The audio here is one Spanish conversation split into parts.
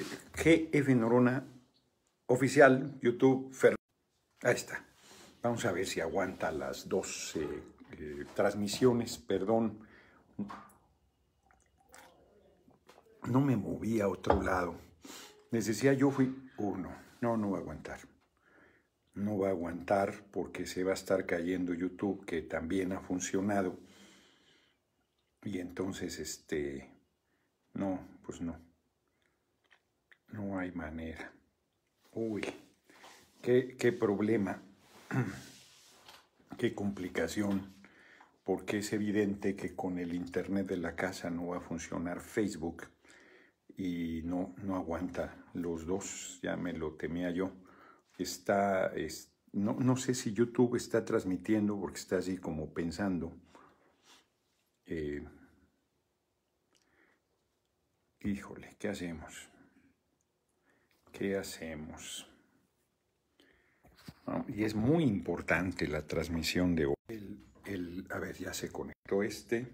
GF Norona oficial, YouTube, Fer... Ahí está. Vamos a ver si aguanta las dos eh, transmisiones, perdón. No me moví a otro lado. Les decía, yo fui uno. No, no va a aguantar. No va a aguantar porque se va a estar cayendo YouTube, que también ha funcionado. Y entonces, este, no, pues no. No hay manera. Uy, qué, problema, qué complicación, porque es evidente que con el Internet de la casa no va a funcionar Facebook y no, no aguanta los dos, ya me lo temía yo. Está, no, sé si YouTube está transmitiendo porque está así como pensando. Eh, híjole, ¿qué hacemos? ¿Qué hacemos? Y es muy importante la transmisión de hoy. El, a ver, ya se conectó este.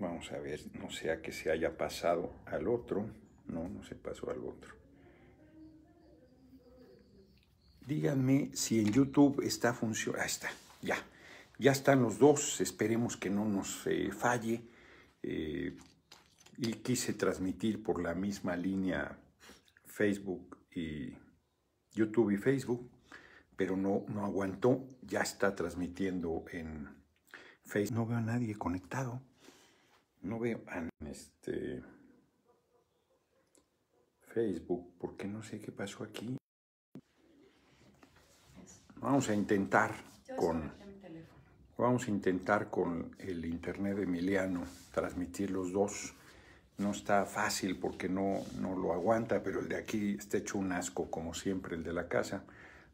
Vamos a ver, no sea que se haya pasado al otro. No, no se pasó al otro. Díganme si en YouTube está funcionando. Ahí está, ya. Ya están los dos. Esperemos que no nos eh, falle. Eh, y quise transmitir por la misma línea Facebook y YouTube y Facebook, pero no, no aguantó, ya está transmitiendo en Facebook. No veo a nadie conectado. No veo a este Facebook, porque no sé qué pasó aquí. Vamos a intentar con vamos a intentar con el internet de Emiliano transmitir los dos no está fácil porque no, no lo aguanta, pero el de aquí está hecho un asco, como siempre, el de la casa.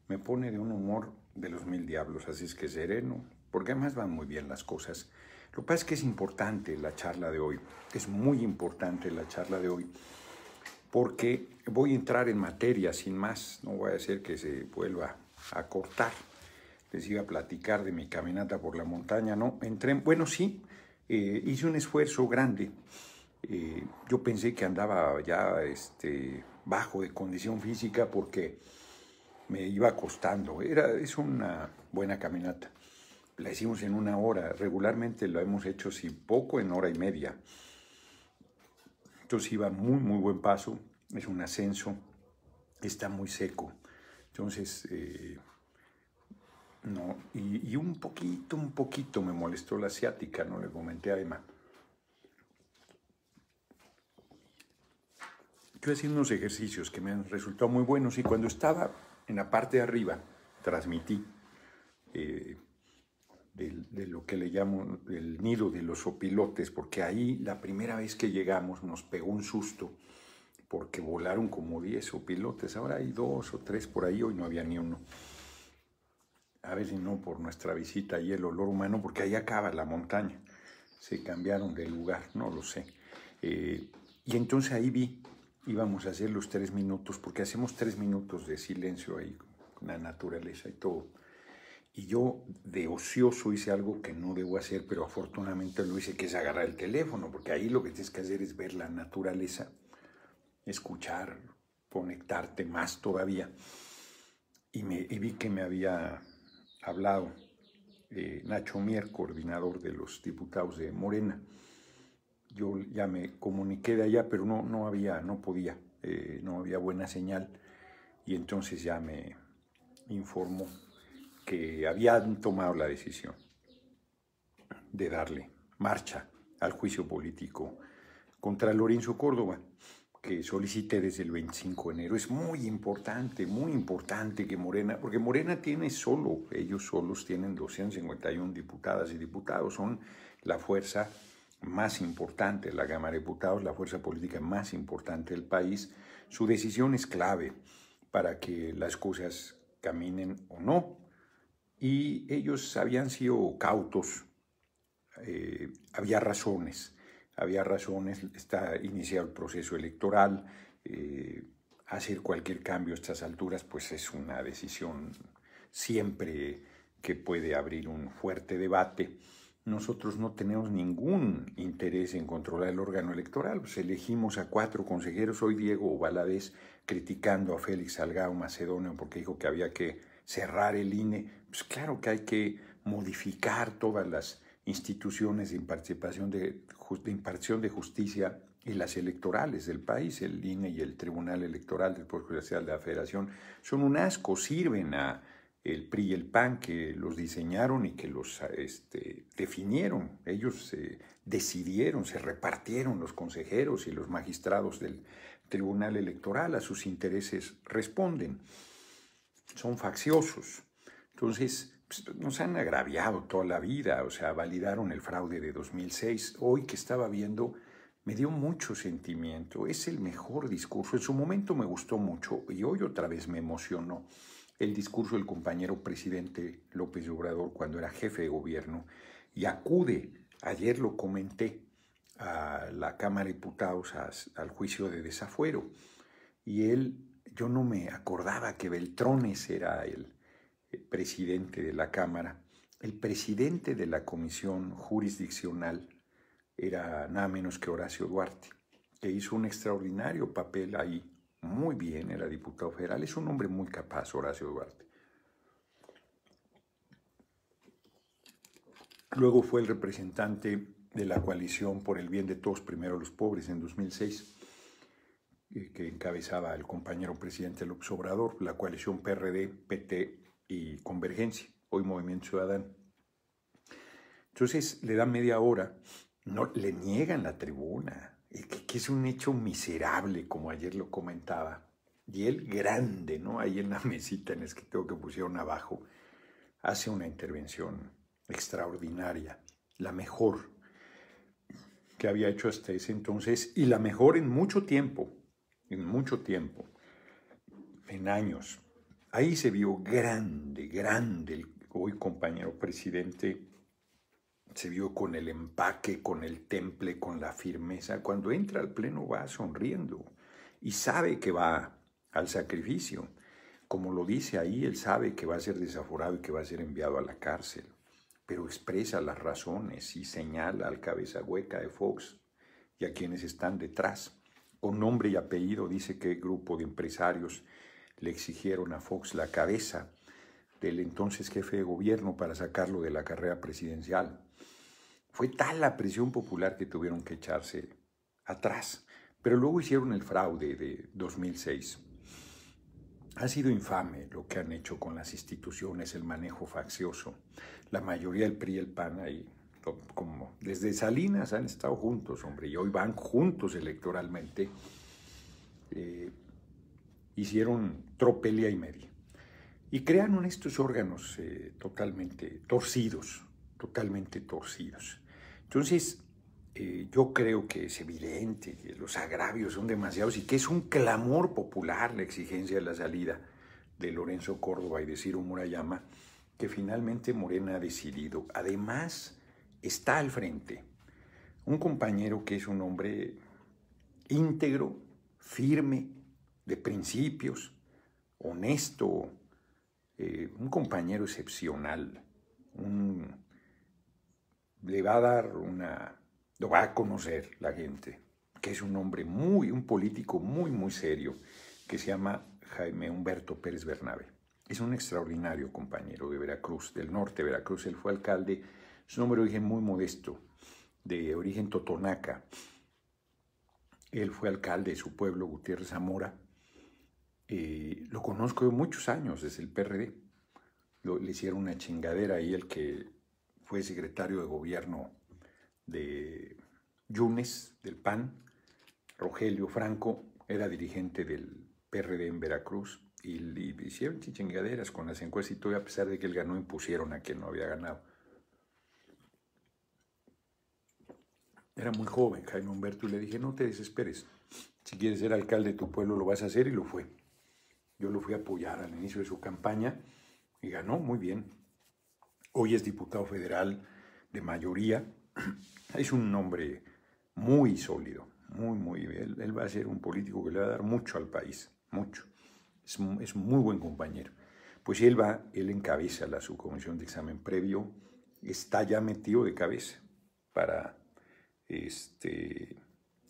Me pone de un humor de los mil diablos, así es que sereno, porque además van muy bien las cosas. Lo que pasa es que es importante la charla de hoy, es muy importante la charla de hoy, porque voy a entrar en materia sin más, no voy a hacer que se vuelva a cortar. Les iba a platicar de mi caminata por la montaña, no, entré, bueno, sí, eh, hice un esfuerzo grande eh, yo pensé que andaba ya este, bajo de condición física porque me iba costando. Era, es una buena caminata. La hicimos en una hora. Regularmente lo hemos hecho, si poco, en hora y media. Entonces iba muy, muy buen paso. Es un ascenso. Está muy seco. Entonces, eh, no. Y, un poquito, un poquito me molestó la asiática, ¿no? Le comenté además. yo he unos ejercicios que me han resultado muy buenos y cuando estaba en la parte de arriba transmití eh, de, lo que le llamo el nido de los opilotes, porque ahí la primera vez que llegamos nos pegó un susto porque volaron como 10 opilotes, ahora hay dos o tres por ahí, hoy no había ni uno. A ver si no por nuestra visita y el olor humano, porque ahí acaba la montaña. Se cambiaron de lugar, no lo sé. Eh, y entonces ahí vi íbamos a hacer los tres minutos, porque hacemos tres minutos de silencio ahí, la naturaleza y todo. Y yo de ocioso hice algo que no debo hacer, pero afortunadamente lo hice, que es agarrar el teléfono, porque ahí lo que tienes que hacer es ver la naturaleza, escuchar, conectarte más todavía. Y, vi que me había hablado eh, Nacho Mier, coordinador de los diputados de Morena yo ya me comuniqué de allá, pero no, no había, no podía, eh, no había buena señal. Y entonces ya me informó que habían tomado la decisión de darle marcha al juicio político contra Lorenzo Córdoba, que solicité desde el 25 de enero. Es muy importante, muy importante que Morena, porque Morena tiene solo, ellos solos tienen 251 diputadas y diputados, son la fuerza más importante, la Cámara de Diputados, la fuerza política más importante del país, su decisión es clave para que las cosas caminen o no. Y ellos habían sido cautos, eh, había razones, había razones, está iniciado el proceso electoral, eh, hacer cualquier cambio a estas alturas pues es una decisión siempre que puede abrir un fuerte debate nosotros no tenemos ningún interés en controlar el órgano electoral. Pues elegimos a cuatro consejeros. Hoy Diego Valadez criticando a Félix Salgado Macedonio porque dijo que había que cerrar el INE. Pues claro que hay que modificar todas las instituciones de impartición de, de impartición de justicia y las electorales del país, el INE y el Tribunal Electoral del Poder Judicial de la Federación, son un asco, sirven a el PRI y el PAN que los diseñaron y que los este, definieron. Ellos decidieron, se repartieron los consejeros y los magistrados del Tribunal Electoral, a sus intereses responden. Son facciosos. Entonces, pues, nos han agraviado toda la vida, o sea, validaron el fraude de 2006. Hoy que estaba viendo, me dio mucho sentimiento. Es el mejor discurso. En su momento me gustó mucho y hoy otra vez me emocionó el discurso del compañero presidente López Obrador cuando era jefe de gobierno y acude, ayer lo comenté, a la Cámara de Diputados al juicio de desafuero. Y él, yo no me acordaba que Beltrones era el presidente de la Cámara. El presidente de la Comisión Jurisdiccional era nada menos que Horacio Duarte, que hizo un extraordinario papel ahí muy bien, era diputado federal, es un hombre muy capaz, Horacio Duarte. Luego fue el representante de la coalición por el bien de todos, primero los pobres, en 2006, eh, que encabezaba el compañero presidente López Obrador, la coalición PRD, PT y Convergencia, hoy Movimiento Ciudadano. Entonces le dan media hora, no le niegan la tribuna, que, es un hecho miserable, como ayer lo comentaba. Y él grande, ¿no? Ahí en la mesita en el tengo que pusieron abajo, hace una intervención extraordinaria, la mejor que había hecho hasta ese entonces y la mejor en mucho tiempo, en mucho tiempo, en años. Ahí se vio grande, grande el hoy compañero presidente se vio con el empaque, con el temple, con la firmeza. Cuando entra al pleno va sonriendo y sabe que va al sacrificio. Como lo dice ahí, él sabe que va a ser desaforado y que va a ser enviado a la cárcel, pero expresa las razones y señala al cabeza hueca de Fox y a quienes están detrás. Con nombre y apellido dice que grupo de empresarios le exigieron a Fox la cabeza del entonces jefe de gobierno para sacarlo de la carrera presidencial. Fue tal la presión popular que tuvieron que echarse atrás, pero luego hicieron el fraude de 2006. Ha sido infame lo que han hecho con las instituciones, el manejo faccioso. La mayoría del PRI y el PAN ahí, como desde Salinas han estado juntos, hombre, y hoy van juntos electoralmente. Eh, hicieron tropelia y media. Y crearon estos órganos eh, totalmente torcidos, totalmente torcidos. Entonces, eh, yo creo que es evidente que los agravios son demasiados y que es un clamor popular la exigencia de la salida de Lorenzo Córdoba y de Ciro Murayama, que finalmente Morena ha decidido. Además, está al frente un compañero que es un hombre íntegro, firme, de principios, honesto, eh, un compañero excepcional, un le va a dar una, lo va a conocer la gente, que es un hombre muy, un político muy, muy serio, que se llama Jaime Humberto Pérez Bernabe. Es un extraordinario compañero de Veracruz, del norte de Veracruz. Él fue alcalde, su nombre hombre de origen muy modesto, de origen totonaca. Él fue alcalde de su pueblo, Gutiérrez Zamora. Eh, lo conozco de muchos años, desde el PRD. le hicieron una chingadera ahí el que fue secretario de gobierno de Yunes, del PAN, Rogelio Franco era dirigente del PRD en Veracruz y, le hicieron chichengaderas con las encuestas y todo, a pesar de que él ganó, impusieron a quien no había ganado. Era muy joven Jaime Humberto y le dije, no te desesperes, si quieres ser alcalde de tu pueblo lo vas a hacer y lo fue. Yo lo fui a apoyar al inicio de su campaña y ganó muy bien, hoy es diputado federal de mayoría, es un hombre muy sólido, muy, muy, él, él va a ser un político que le va a dar mucho al país, mucho. Es, es muy buen compañero. Pues él va, él encabeza la subcomisión de examen previo, está ya metido de cabeza para este,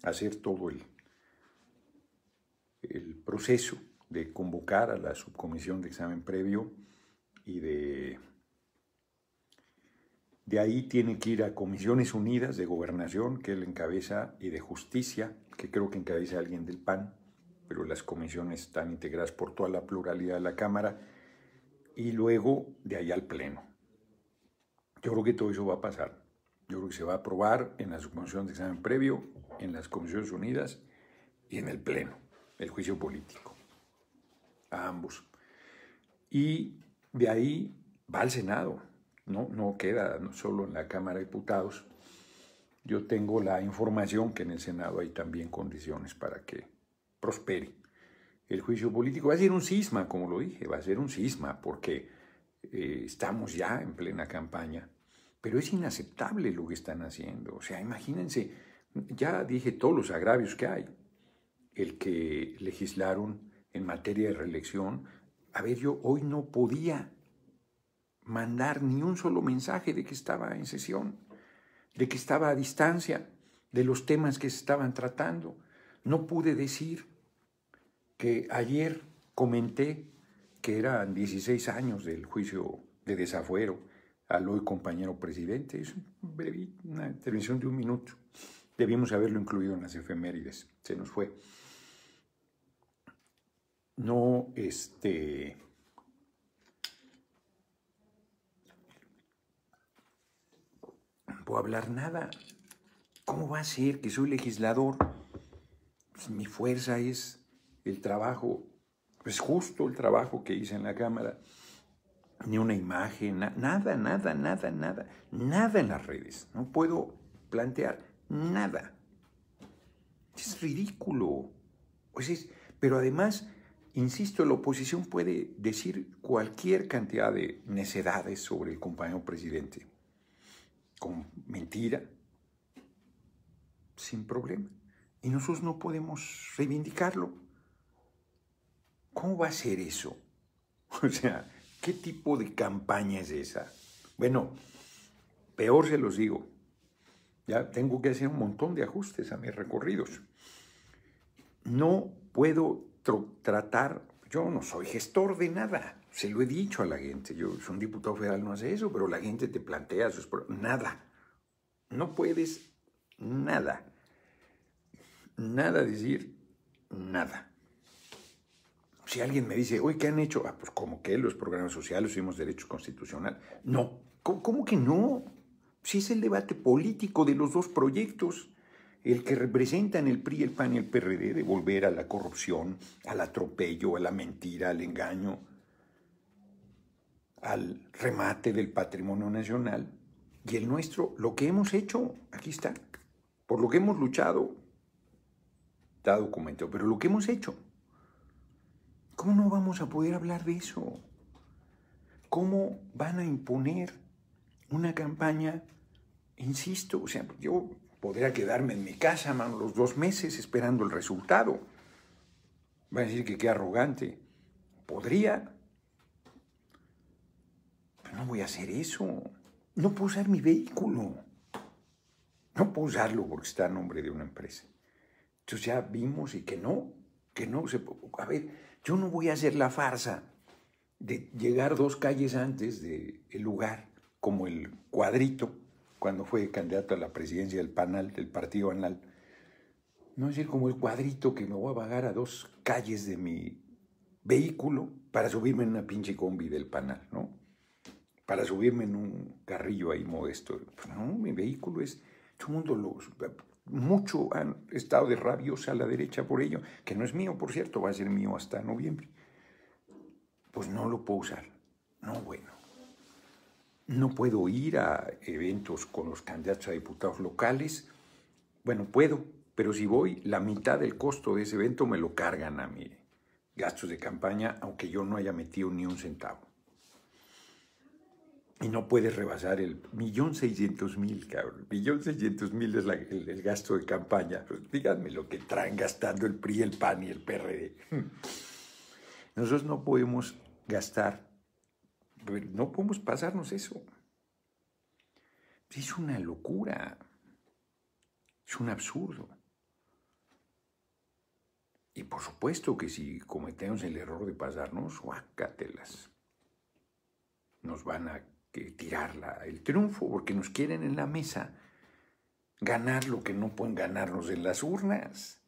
hacer todo el proceso de convocar a la subcomisión de examen previo y de de ahí tiene que ir a comisiones unidas de gobernación, que él encabeza, y de justicia, que creo que encabeza alguien del PAN, pero las comisiones están integradas por toda la pluralidad de la Cámara, y luego de ahí al Pleno. Yo creo que todo eso va a pasar. Yo creo que se va a aprobar en la subcomisión de examen previo, en las comisiones unidas y en el Pleno, el juicio político, a ambos. Y de ahí va al Senado no, no queda solo en la Cámara de Diputados. Yo tengo la información que en el Senado hay también condiciones para que prospere el juicio político. Va a ser un sisma, como lo dije, va a ser un sisma, porque eh, estamos ya en plena campaña, pero es inaceptable lo que están haciendo. O sea, imagínense, ya dije todos los agravios que hay. El que legislaron en materia de reelección, a ver, yo hoy no podía mandar ni un solo mensaje de que estaba en sesión, de que estaba a distancia, de los temas que se estaban tratando. No pude decir que ayer comenté que eran 16 años del juicio de desafuero al hoy compañero presidente. Es una intervención de un minuto. Debíamos haberlo incluido en las efemérides. Se nos fue. No, este puedo hablar nada. ¿Cómo va a ser que soy legislador? Pues, mi fuerza es el trabajo, es justo el trabajo que hice en la Cámara. Ni una imagen, nada, nada, nada, nada. Nada en las redes. No puedo plantear nada. Es ridículo. Pues pero además, insisto, la oposición puede decir cualquier cantidad de necedades sobre el compañero presidente con mentira, sin problema. Y nosotros no podemos reivindicarlo. ¿Cómo va a ser eso? O sea, ¿qué tipo de campaña es esa? Bueno, peor se los digo. Ya tengo que hacer un montón de ajustes a mis recorridos. No puedo tratar, yo no soy gestor de nada se lo he dicho a la gente, yo soy un diputado federal no hace eso, pero la gente te plantea sus problemas. Nada. No puedes nada. Nada decir, nada. Si alguien me dice, oye, ¿qué han hecho? Ah, pues como que los programas sociales, hicimos derechos constitucionales. No, ¿Cómo, ¿cómo, que no? Si es el debate político de los dos proyectos, el que representan el PRI, el PAN y el PRD, de volver a la corrupción, al atropello, a la mentira, al engaño al remate del patrimonio nacional y el nuestro, lo que hemos hecho, aquí está, por lo que hemos luchado, está documentado, pero lo que hemos hecho, ¿cómo no vamos a poder hablar de eso? ¿Cómo van a imponer una campaña, insisto, o sea, yo podría quedarme en mi casa más los dos meses esperando el resultado? Va a decir que qué arrogante. Podría, voy a hacer eso. No puedo usar mi vehículo. No puedo usarlo porque está a nombre de una empresa. Entonces ya vimos y que no, que no se A ver, yo no voy a hacer la farsa de llegar dos calles antes del lugar, como el cuadrito, cuando fue candidato a la presidencia del PANAL, del partido ANAL. No es decir, como el cuadrito que me voy a vagar a dos calles de mi vehículo para subirme en una pinche combi del PANAL, ¿no? para subirme en un carrillo ahí modesto. Pues no, mi vehículo es, todo mundo mucho han estado de rabios a la derecha por ello, que no es mío, por cierto, va a ser mío hasta noviembre. Pues no lo puedo usar. No, bueno. No puedo ir a eventos con los candidatos a diputados locales. Bueno, puedo, pero si voy, la mitad del costo de ese evento me lo cargan a mí. Gastos de campaña, aunque yo no haya metido ni un centavo y no puedes rebasar el millón seiscientos mil, cabrón. Millón seiscientos mil es el, gasto de campaña. Pues díganme lo que traen gastando el PRI, el PAN y el PRD. Nosotros no podemos gastar, pues, no podemos pasarnos eso. Es una locura. Es un absurdo. Y por supuesto que si cometemos el error de pasarnos, guácatelas. Nos van a tirar el triunfo, porque nos quieren en la mesa ganar lo que no pueden ganarnos en las urnas.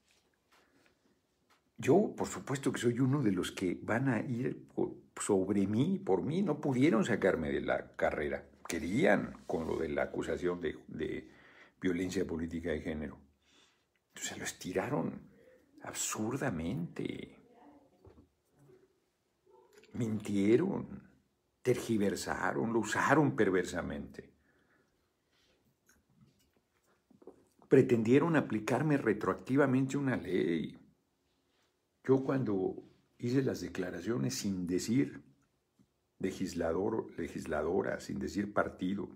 Yo, por supuesto que soy uno de los que van a ir sobre mí, por mí, no pudieron sacarme de la carrera. Querían con lo de la acusación de, violencia política de género. Entonces lo estiraron absurdamente. Mintieron tergiversaron, lo usaron perversamente. Pretendieron aplicarme retroactivamente una ley. Yo cuando hice las declaraciones sin decir legislador, legisladora, sin decir partido,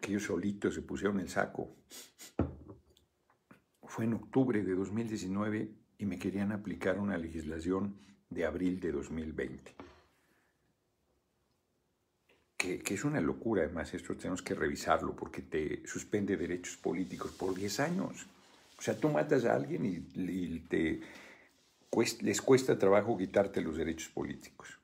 que ellos solitos se pusieron el saco. Fue en octubre de 2019 y me querían aplicar una legislación de abril de 2020 que, es una locura, además, esto tenemos que revisarlo porque te suspende derechos políticos por 10 años. O sea, tú matas a alguien y, te les cuesta trabajo quitarte los derechos políticos.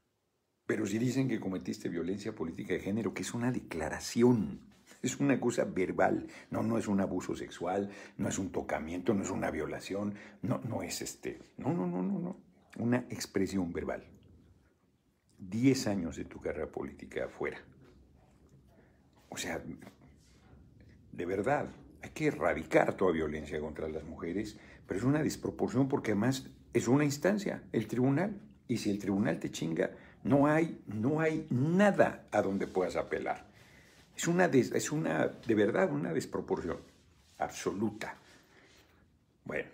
Pero si dicen que cometiste violencia política de género, que es una declaración, es una cosa verbal, no, no es un abuso sexual, no es un tocamiento, no es una violación, no, no es este, no, no, no, no, no, una expresión verbal. 10 años de tu carrera política afuera. O sea, de verdad, hay que erradicar toda violencia contra las mujeres, pero es una desproporción porque además es una instancia, el tribunal. Y si el tribunal te chinga, no hay, no hay nada a donde puedas apelar. Es una, es una, de verdad, una desproporción absoluta. Bueno,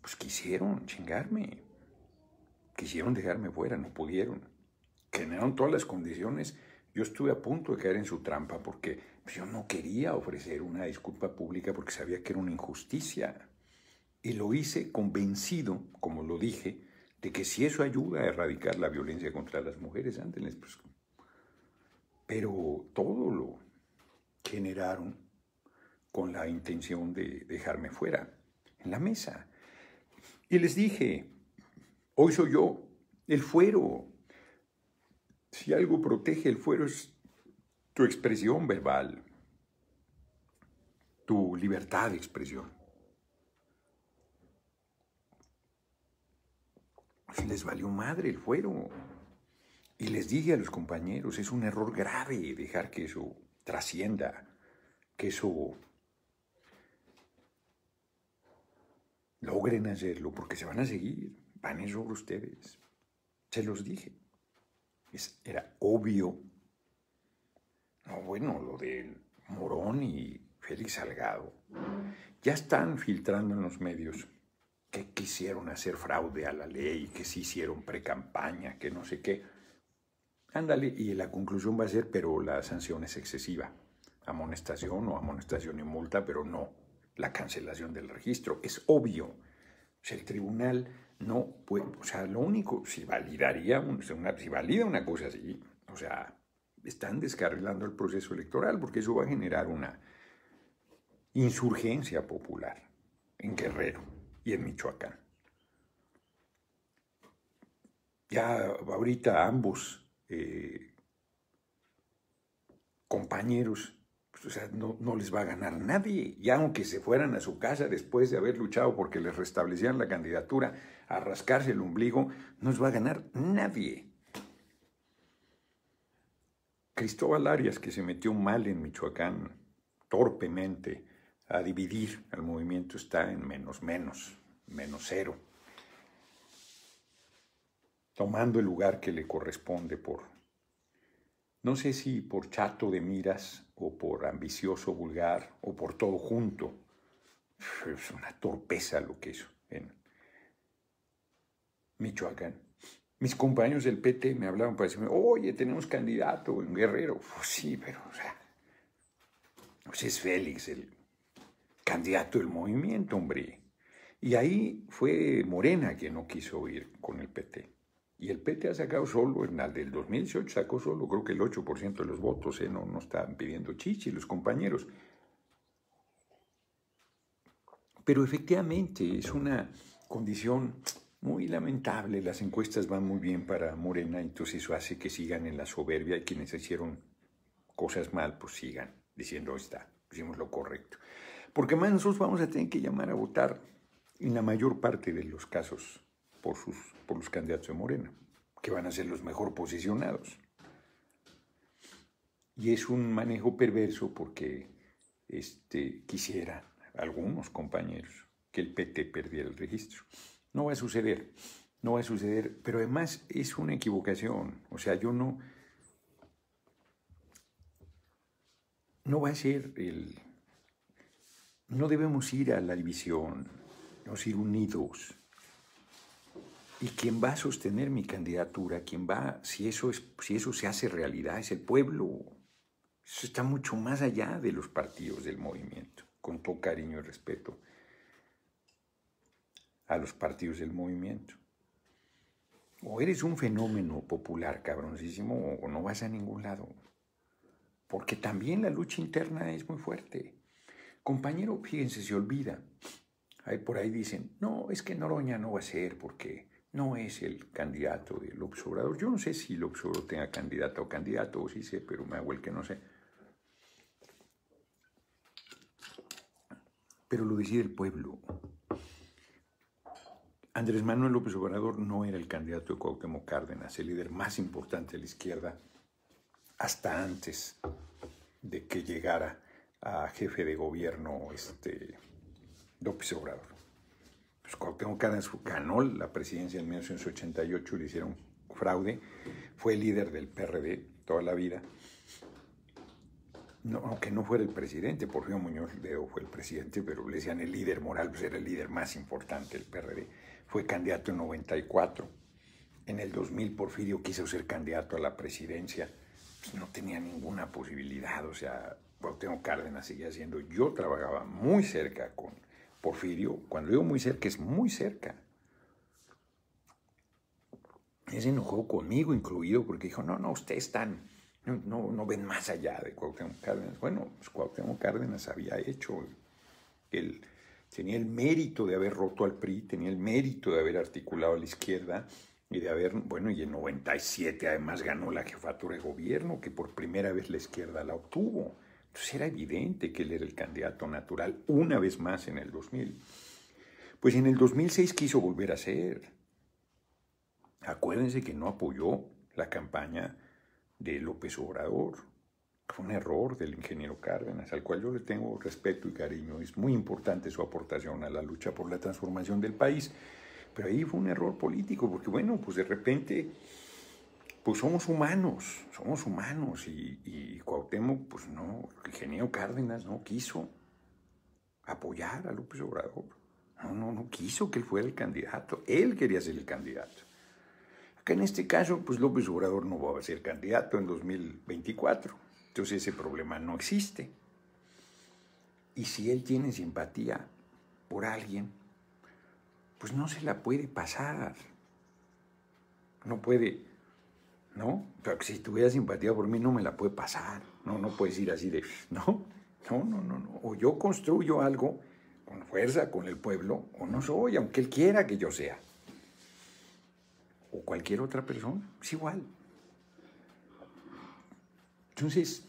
pues quisieron chingarme. Quisieron dejarme fuera, no pudieron. Generaron todas las condiciones. Yo estuve a punto de caer en su trampa porque yo no quería ofrecer una disculpa pública porque sabía que era una injusticia. Y lo hice convencido, como lo dije, de que si eso ayuda a erradicar la violencia contra las mujeres, antes pues. Pero todo lo generaron con la intención de dejarme fuera, en la mesa. Y les dije, Hoy soy yo, el fuero. Si algo protege el fuero es tu expresión verbal, tu libertad de expresión. les valió madre el fuero. Y les dije a los compañeros, es un error grave dejar que eso trascienda, que eso logren hacerlo, porque se van a seguir van a ustedes. Se los dije. era obvio. bueno, lo del Morón y Félix Salgado. Ya están filtrando en los medios que quisieron hacer fraude a la ley, que se hicieron pre-campaña, que no sé qué. Ándale, y la conclusión va a ser, pero la sanción es excesiva. Amonestación o amonestación y multa, pero no la cancelación del registro. Es obvio. O sea, el tribunal no, pues, o sea, lo único, si validaría, una, valida una cosa así, o sea, están descarrilando el proceso electoral porque eso va a generar una insurgencia popular en Guerrero y en Michoacán. Ya ahorita ambos eh, compañeros o sea, no, no, les va a ganar nadie. Y aunque se fueran a su casa después de haber luchado porque les restablecían la candidatura, a rascarse el ombligo, no les va a ganar nadie. Cristóbal Arias, que se metió mal en Michoacán, torpemente, a dividir al movimiento, está en menos menos, menos cero, tomando el lugar que le corresponde por, no sé si por chato de miras o por ambicioso, vulgar, o por todo junto. Es una torpeza lo que es en Michoacán. Mis compañeros del PT me hablaban para decirme, oye, tenemos candidato un Guerrero. Pues sí, pero, o sea, pues es Félix el candidato del movimiento, hombre. Y ahí fue Morena quien no quiso ir con el PT. Y el PT ha sacado solo, en el del 2018 sacó solo creo que el 8% de los votos, ¿eh? no, no están pidiendo chichi los compañeros. Pero efectivamente es una condición muy lamentable. Las encuestas van muy bien para Morena, entonces eso hace que sigan en la soberbia y quienes hicieron cosas mal, pues sigan diciendo, está, hicimos lo correcto. Porque más nosotros vamos a tener que llamar a votar en la mayor parte de los casos por, sus, por los candidatos de Morena, que van a ser los mejor posicionados. Y es un manejo perverso porque este, quisieran algunos compañeros que el PT perdiera el registro. No va a suceder, no va a suceder, pero además es una equivocación. O sea, yo no... No va a ser el... No debemos ir a la división, no ir unidos. Y quién va a sostener mi candidatura, quién va, si eso, es, si eso se hace realidad, es el pueblo. Eso está mucho más allá de los partidos del movimiento, con todo cariño y respeto a los partidos del movimiento. O eres un fenómeno popular cabroncísimo o no vas a ningún lado. Porque también la lucha interna es muy fuerte. Compañero, fíjense, se olvida. Ahí por ahí dicen, no, es que Noroña no va a ser porque no es el candidato de López Obrador. Yo no sé si López Obrador tenga candidato o candidato, o sí sé, pero me hago el que no sé. Pero lo decide el pueblo. Andrés Manuel López Obrador no era el candidato de Cuauhtémoc Cárdenas, el líder más importante de la izquierda, hasta antes de que llegara a jefe de gobierno este, López Obrador pues Cuauhtémoc Cárdenas ganó la presidencia en 1988, le hicieron fraude, fue líder del PRD toda la vida. No, aunque no fuera el presidente, Porfirio Muñoz Ledo fue el presidente, pero le decían el líder moral, pues era el líder más importante del PRD. Fue candidato en 94. En el 2000 Porfirio quiso ser candidato a la presidencia, pues, no tenía ninguna posibilidad, o sea, Cuauhtémoc Cárdenas seguía siendo, yo trabajaba muy cerca con Porfirio, cuando digo muy cerca, es muy cerca. Es se enojó conmigo incluido porque dijo, no, no, ustedes están, no, ven más allá de Cuauhtémoc Cárdenas. Bueno, pues Cuauhtémoc Cárdenas había hecho, el, tenía el mérito de haber roto al PRI, tenía el mérito de haber articulado a la izquierda y de haber, bueno, y en 97 además ganó la jefatura de gobierno, que por primera vez la izquierda la obtuvo. Entonces pues era evidente que él era el candidato natural una vez más en el 2000. Pues en el 2006 quiso volver a ser. Acuérdense que no apoyó la campaña de López Obrador. Fue un error del ingeniero Cárdenas, al cual yo le tengo respeto y cariño. Es muy importante su aportación a la lucha por la transformación del país. Pero ahí fue un error político, porque bueno, pues de repente, pues somos humanos, somos humanos y, y Temo, pues no, ingeniero Cárdenas no quiso apoyar a López Obrador. No, no, no quiso que él fuera el candidato. Él quería ser el candidato. Acá en este caso, pues López Obrador no va a ser candidato en 2024. Entonces ese problema no existe. Y si él tiene simpatía por alguien, pues no se la puede pasar. No puede, ¿no? si tuviera simpatía por mí, no me la puede pasar. No, no puedes ir así de, no, no, no, no, no. O yo construyo algo con fuerza, con el pueblo, o no soy, aunque él quiera que yo sea. O cualquier otra persona, es igual. Entonces,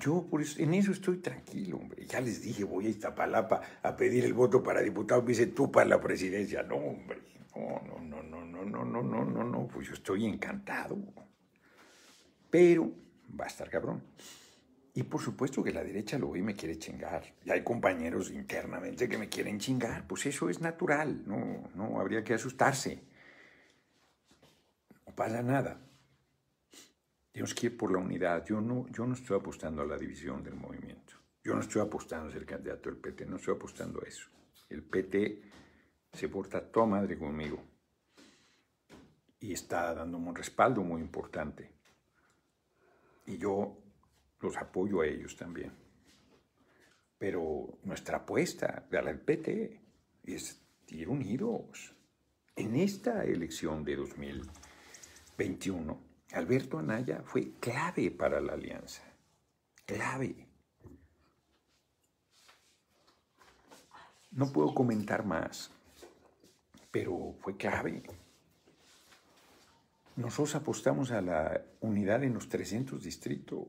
yo por eso, en eso estoy tranquilo, hombre. Ya les dije, voy a Iztapalapa a pedir el voto para diputado. Me dice, tú para la presidencia. No, hombre. No, no, no, no, no, no, no, no, no, no. Pues yo estoy encantado. Pero va a estar cabrón. Y por supuesto que la derecha lo ve y me quiere chingar. Y hay compañeros internamente que me quieren chingar. Pues eso es natural, no, no habría que asustarse. No pasa nada. Dios quiere por la unidad. Yo no, yo no estoy apostando a la división del movimiento. Yo no estoy apostando a ser candidato del PT, no estoy apostando a eso. El PT se porta toda madre conmigo y está dándome un respaldo muy importante y yo los apoyo a ellos también. Pero nuestra apuesta de la PT es ir unidos. En esta elección de 2021, Alberto Anaya fue clave para la alianza. Clave. No puedo comentar más, pero fue clave. Nosotros apostamos a la unidad en los 300 distritos.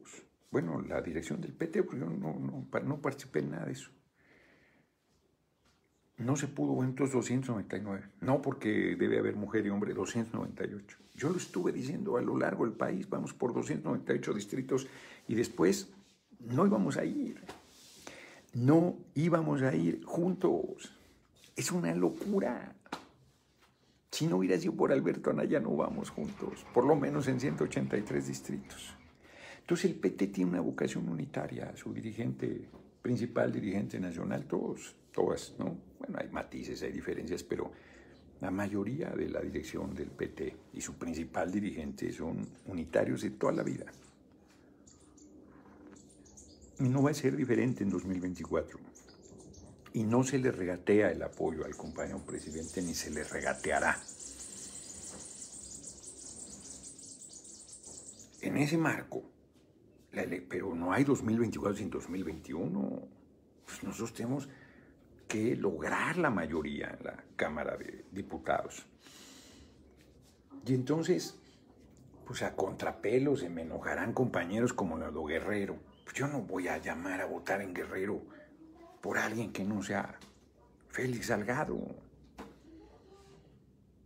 Bueno, la dirección del PT, porque yo no, participé en nada de eso. No se pudo, en entonces 299. No, porque debe haber mujer y hombre, 298. Yo lo estuve diciendo a lo largo del país, vamos por 298 distritos y después no íbamos a ir. No íbamos a ir juntos. Es una locura. Si no hubiera sido por Alberto Anaya, no vamos juntos, por lo menos en 183 distritos. Entonces el PT tiene una vocación unitaria, su dirigente principal, dirigente nacional, todos, todas, ¿no? Bueno, hay matices, hay diferencias, pero la mayoría de la dirección del PT y su principal dirigente son unitarios de toda la vida. Y no va a ser diferente en 2024. Y no se le regatea el apoyo al compañero presidente ni se le regateará. en ese marco, pero no hay 2024 sin 2021. Pues nosotros tenemos que lograr la mayoría en la Cámara de Diputados. Y entonces, pues a contrapelo se me enojarán compañeros como lo Guerrero. Pues yo no voy a llamar a votar en Guerrero por alguien que no sea Félix Salgado.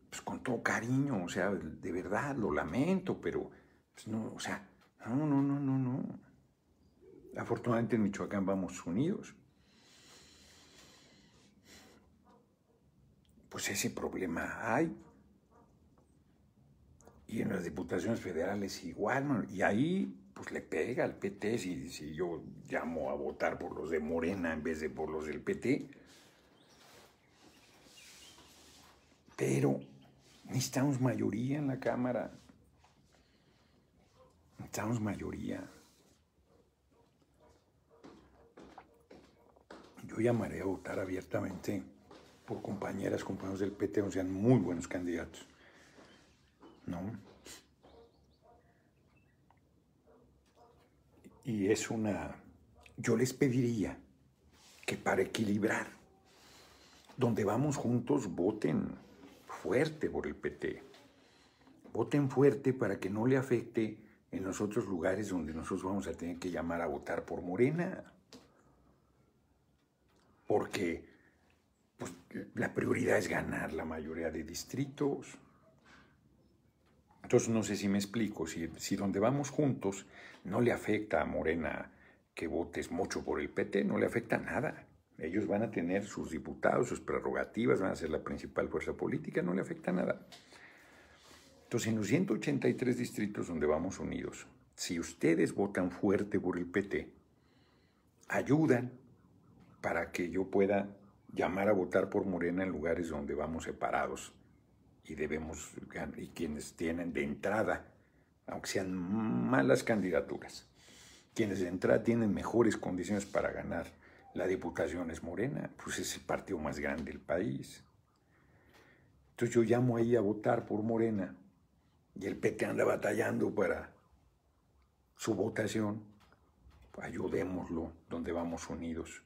Pues con todo cariño, o sea, de verdad lo lamento, pero pues no, o sea, no, no, no, no, no. Afortunadamente en Michoacán vamos unidos. Pues ese problema hay. Y en las diputaciones federales igual, y ahí pues le pega al PT, si, si yo llamo a votar por los de Morena en vez de por los del PT. Pero necesitamos mayoría en la Cámara. Estamos mayoría. Yo llamaré a votar abiertamente por compañeras, compañeros del PT, o sean muy buenos candidatos. ¿No? Y es una... Yo les pediría que para equilibrar, donde vamos juntos, voten fuerte por el PT. Voten fuerte para que no le afecte en los otros lugares donde nosotros vamos a tener que llamar a votar por Morena. Porque pues, la prioridad es ganar la mayoría de distritos. Entonces no sé si me explico, si, si donde vamos juntos no le afecta a Morena que votes mucho por el PT, no le afecta nada. Ellos van a tener sus diputados, sus prerrogativas, van a ser la principal fuerza política, no le afecta nada. Entonces, en los 183 distritos donde vamos unidos, si ustedes votan fuerte por el PT, ayudan para que yo pueda llamar a votar por Morena en lugares donde vamos separados y debemos y quienes tienen de entrada, aunque sean malas candidaturas, quienes de entrada tienen mejores condiciones para ganar la diputación es Morena, pues es el partido más grande del país. Entonces yo llamo ahí a votar por Morena y el PT anda batallando para su votación. Ayudémoslo donde vamos unidos.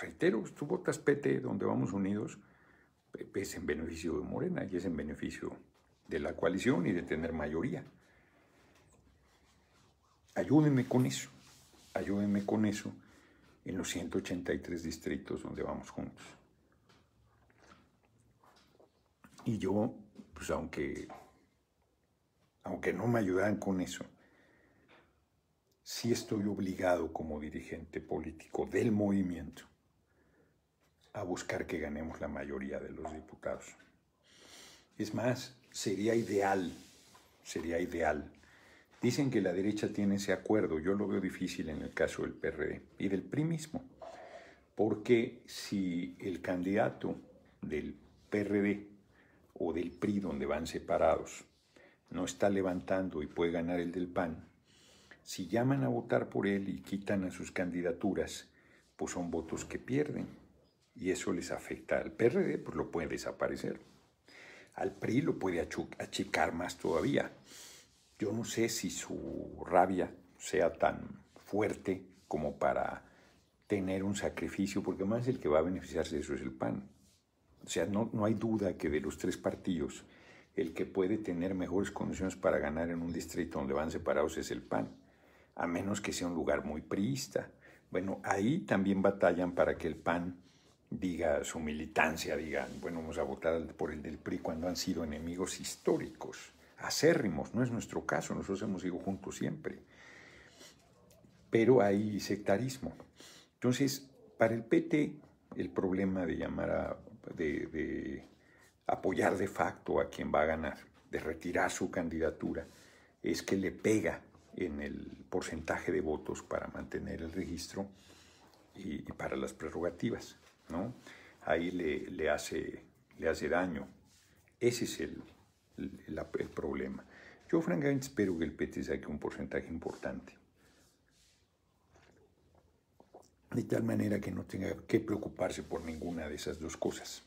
Reitero, tú votas PT donde vamos unidos, es en beneficio de Morena y es en beneficio de la coalición y de tener mayoría. Ayúdenme con eso, ayúdenme con eso en los 183 distritos donde vamos juntos. Y yo, pues aunque aunque no me ayudaran con eso, sí estoy obligado como dirigente político del movimiento a buscar que ganemos la mayoría de los diputados. Es más, sería ideal, sería ideal. Dicen que la derecha tiene ese acuerdo, yo lo veo difícil en el caso del PRD y del PRI mismo, porque si el candidato del PRD o del PRI, donde van separados, no está levantando y puede ganar el del PAN, si llaman a votar por él y quitan a sus candidaturas, pues son votos que pierden. Y eso les afecta al PRD, pues lo puede desaparecer. Al PRI lo puede achicar más todavía. Yo no sé si su rabia sea tan fuerte como para tener un sacrificio, porque más el que va a beneficiarse de eso es el PAN. O sea, no, no hay duda que de los tres partidos, el que puede tener mejores condiciones para ganar en un distrito donde van separados es el PAN, a menos que sea un lugar muy priista. Bueno, ahí también batallan para que el PAN diga su militancia, digan, bueno, vamos a votar por el del PRI cuando han sido enemigos históricos, acérrimos, no es nuestro caso, nosotros hemos ido juntos siempre. Pero hay sectarismo. Entonces, para el PT, el problema de llamar a, de apoyar de facto a quien va a ganar, de retirar su candidatura, es que le pega en el porcentaje de votos para mantener el registro y, para las prerrogativas, Ahí le, hace, le hace daño. Ese es el, problema. Yo francamente espero que el PT saque un porcentaje importante. De tal manera que no tenga que preocuparse por ninguna de esas dos cosas.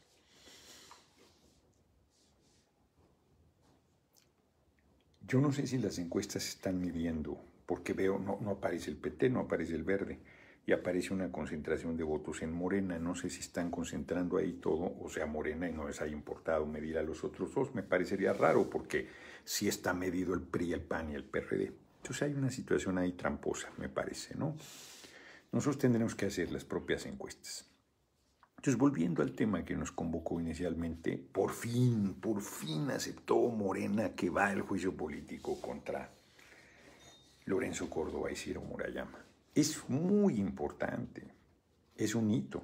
Yo no sé si las encuestas están midiendo, porque veo, no, aparece el PT, no aparece el verde, y aparece una concentración de votos en Morena. No sé si están concentrando ahí todo, o sea, Morena, y no les haya importado medir a los otros dos. Me parecería raro, porque sí está medido el PRI, el PAN y el PRD. Entonces hay una situación ahí tramposa, me parece, ¿no? Nosotros tendremos que hacer las propias encuestas. Entonces, volviendo al tema que nos convocó inicialmente, por fin, por fin aceptó Morena que va el juicio político contra Lorenzo Córdoba y Ciro Murayama. Es muy importante, es un hito,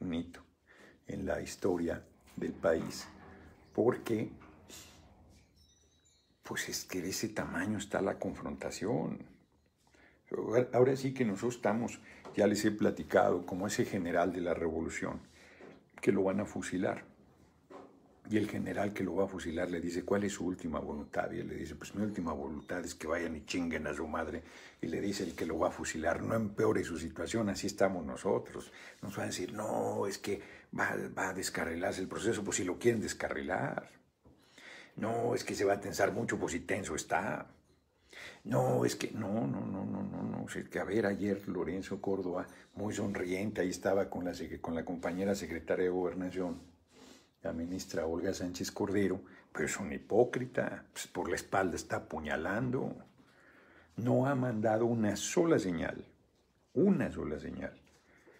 un hito en la historia del país, porque pues es que de ese tamaño está la confrontación. Ahora sí que nosotros estamos ya les he platicado como ese general de la revolución que lo van a fusilar. Y el general que lo va a fusilar le dice, ¿cuál es su última voluntad? Y él le dice, pues mi última voluntad es que vayan y chinguen a su madre. Y le dice el que lo va a fusilar, no empeore su situación, así estamos nosotros. Nos van a decir, no, es que va, va a descarrilarse el proceso, pues si lo quieren descarrilar. No, es que se va a tensar mucho, pues si tenso está. No, es que no, no, no, no, no, no. Es que a ver, ayer Lorenzo Córdoba, muy sonriente, ahí estaba con la, con la compañera secretaria de Gobernación, la ministra Olga Sánchez Cordero, pero es un hipócrita, pues, por la espalda está apuñalando. No ha mandado una sola señal, una sola señal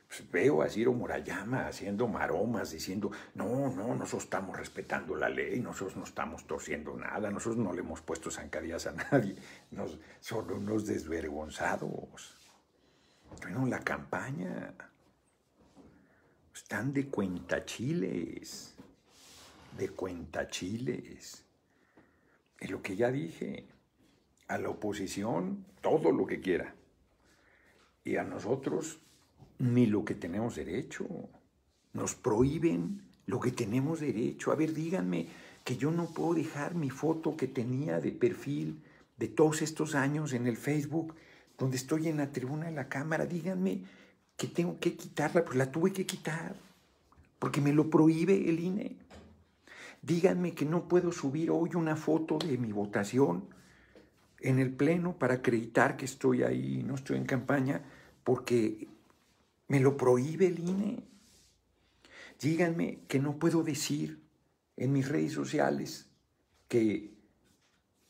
pues, veo a Ciro Murayama haciendo maromas, diciendo, no, no, nosotros estamos respetando la ley, nosotros no estamos torciendo nada, nosotros no le hemos puesto zancadillas a nadie, son unos desvergonzados. Bueno, la campaña, están de cuenta chiles. de cuenta chiles. Es lo que ya dije, a la oposición todo lo que quiera. Y a nosotros ni lo que tenemos derecho. Nos prohíben lo que tenemos derecho. A ver, díganme que yo no puedo dejar mi foto que tenía de perfil de todos estos años en el Facebook, donde estoy en la tribuna de la Cámara. Díganme que tengo que quitarla, pues la tuve que quitar, porque me lo prohíbe el INE. Díganme que no puedo subir hoy una foto de mi votación en el Pleno para acreditar que estoy ahí, no estoy en campaña, porque me lo prohíbe el INE. Díganme que no puedo decir en mis redes sociales que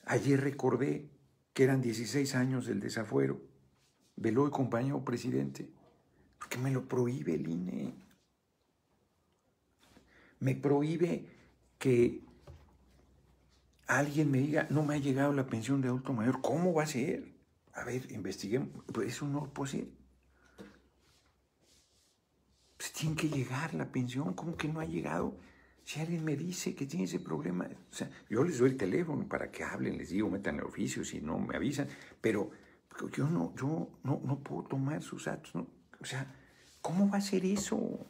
ayer recordé que eran 16 años del desafuero. Veló y compañero presidente, porque me lo prohíbe el INE. Me prohíbe que alguien me diga, no me ha llegado la pensión de adulto mayor. ¿Cómo va a ser? A ver, investiguemos. eso pues no es posible pues tiene que llegar la pensión, ¿cómo que no ha llegado? Si alguien me dice que tiene ese problema, sea, yo les doy el teléfono para que hablen, les digo, metan el oficio, si no me avisan, pero yo no, yo no, no puedo tomar sus datos, no, o sea, ¿cómo va a ser eso?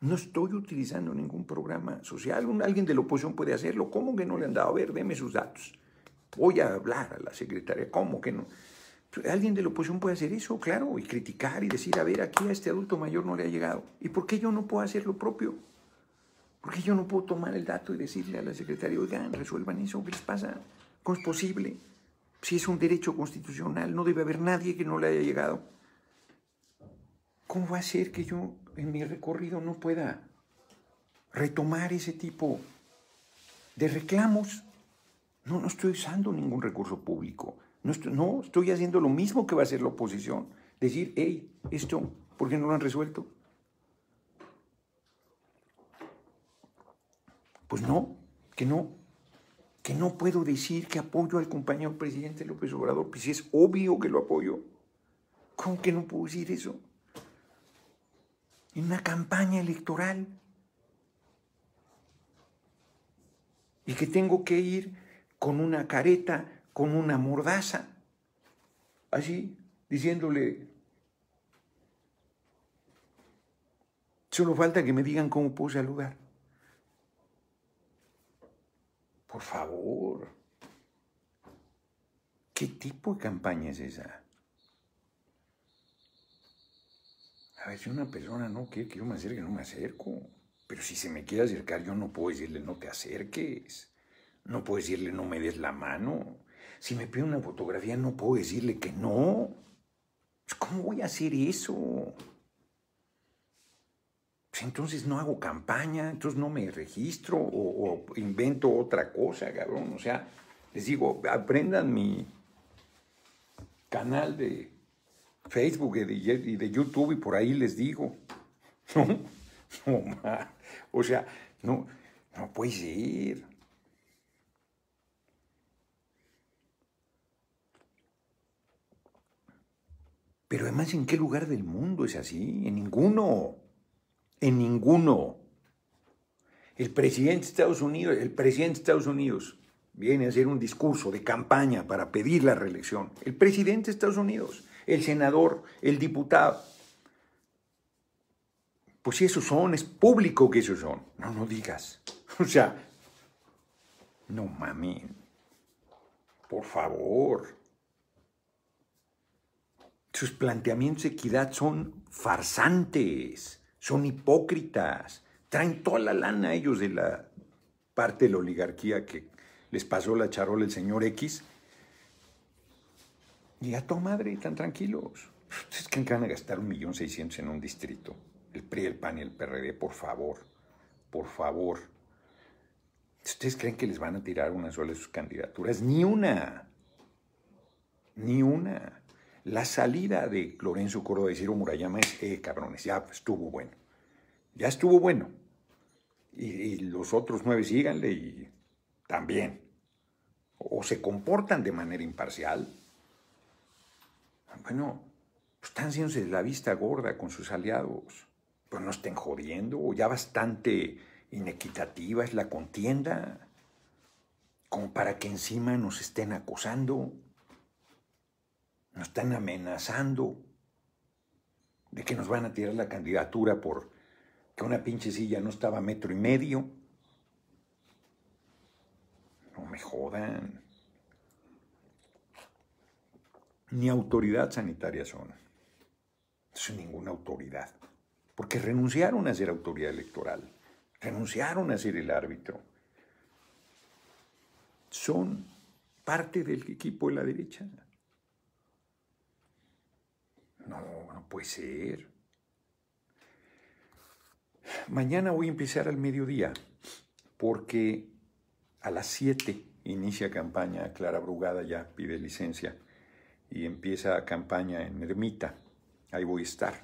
No estoy utilizando ningún programa social, alguien de la oposición puede hacerlo, ¿cómo que no le han dado? A ver, deme sus datos, voy a hablar a la secretaria, ¿cómo que no? Alguien de la oposición puede hacer eso, claro, y criticar y decir, a ver, aquí a este adulto mayor no le ha llegado. ¿Y por qué yo no puedo hacer lo propio? ¿Por qué yo no puedo tomar el dato y decirle a la secretaria, oigan, resuelvan eso, ¿qué les pasa? ¿Cómo es posible? Si es un derecho constitucional, no debe haber nadie que no le haya llegado. ¿Cómo va a ser que yo en mi recorrido no pueda retomar ese tipo de reclamos? No, no estoy usando ningún recurso público. No estoy, haciendo lo mismo que va a hacer la oposición. Decir, hey, esto, ¿por qué no lo han resuelto? Pues no, que no, que no puedo decir que apoyo al compañero presidente López Obrador, pues es obvio que lo apoyo. ¿Cómo que no puedo decir eso? En una campaña electoral. Y que tengo que ir con una careta, con una mordaza, así, diciéndole, solo falta que me digan cómo al lugar. Por favor, ¿qué tipo de campaña es esa? A ver, si una persona no quiere que yo me acerque, no me acerco. Pero si se me quiere acercar, yo no puedo decirle no te acerques. No puedo decirle no me des la mano. Si me pide una fotografía no puedo decirle que no. Pues, ¿Cómo voy a hacer eso? Pues, entonces no hago campaña, entonces no me registro o, invento otra cosa, cabrón. O sea, les digo, aprendan mi canal de Facebook y de, YouTube y por ahí les digo. No, no, o sea, no, no puede ser. Pero además, ¿en qué lugar del mundo es así? En ninguno. En ninguno. El presidente de Estados Unidos, el presidente Estados Unidos viene a hacer un discurso de campaña para pedir la reelección. El presidente de Estados Unidos, el senador, el diputado. Pues si esos son, es público que esos son. No, no digas. O sea, no mami. Por favor sus planteamientos de equidad son farsantes, son hipócritas, traen toda la lana ellos de la parte de la oligarquía que les pasó la charola el señor X. Y a tu madre, tan tranquilos. Ustedes que van a gastar un millón seiscientos en un distrito. El PRI, el PAN y el PRD, por favor, por favor. ¿Ustedes creen que les van a tirar una sola de sus candidaturas? Ni una. Ni una. La salida de Lorenzo Coro de Ciro Murayama es, eh, cabrones, ya estuvo bueno. Ya estuvo bueno. Y, los otros nueve síganle y también. O se comportan de manera imparcial. Bueno, están haciéndose la vista gorda con sus aliados. Pero pues no estén jodiendo, O ya bastante inequitativa es la contienda, como para que encima nos estén acusando. Nos están amenazando de que nos van a tirar la candidatura por que una pinche silla no estaba a metro y medio. No me jodan. Ni autoridad sanitaria son. Son ninguna autoridad. Porque renunciaron a ser autoridad electoral. Renunciaron a ser el árbitro. Son parte del equipo de la derecha. No, no puede ser. Mañana voy a empezar al mediodía, porque a las 7 inicia campaña, Clara Brugada ya pide licencia y empieza campaña en Ermita. Ahí voy a estar.